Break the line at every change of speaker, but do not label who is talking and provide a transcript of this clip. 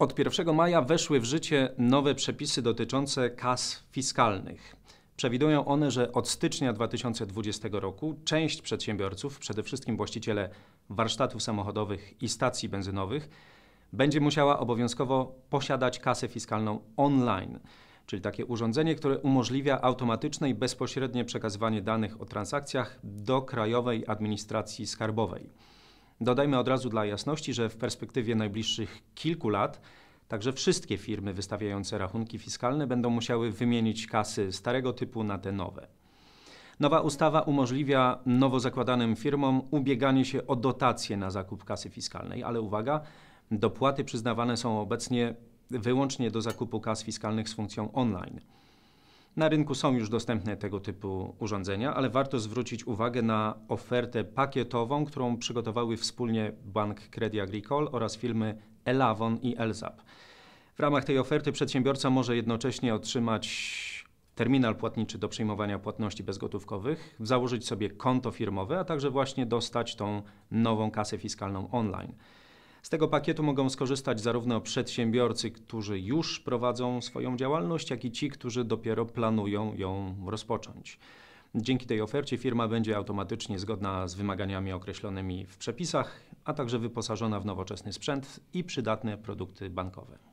Od 1 maja weszły w życie nowe przepisy dotyczące kas fiskalnych. Przewidują one, że od stycznia 2020 roku część przedsiębiorców, przede wszystkim właściciele warsztatów samochodowych i stacji benzynowych, będzie musiała obowiązkowo posiadać kasę fiskalną online, czyli takie urządzenie, które umożliwia automatyczne i bezpośrednie przekazywanie danych o transakcjach do Krajowej Administracji Skarbowej. Dodajmy od razu dla jasności, że w perspektywie najbliższych kilku lat Także wszystkie firmy wystawiające rachunki fiskalne będą musiały wymienić kasy starego typu na te nowe. Nowa ustawa umożliwia nowo zakładanym firmom ubieganie się o dotacje na zakup kasy fiskalnej, ale uwaga, dopłaty przyznawane są obecnie wyłącznie do zakupu kas fiskalnych z funkcją online. Na rynku są już dostępne tego typu urządzenia, ale warto zwrócić uwagę na ofertę pakietową, którą przygotowały wspólnie Bank Credit Agricole oraz firmy Elavon i Elzap. W ramach tej oferty przedsiębiorca może jednocześnie otrzymać terminal płatniczy do przyjmowania płatności bezgotówkowych, założyć sobie konto firmowe, a także właśnie dostać tą nową kasę fiskalną online. Z tego pakietu mogą skorzystać zarówno przedsiębiorcy, którzy już prowadzą swoją działalność, jak i ci, którzy dopiero planują ją rozpocząć. Dzięki tej ofercie firma będzie automatycznie zgodna z wymaganiami określonymi w przepisach, a także wyposażona w nowoczesny sprzęt i przydatne produkty bankowe.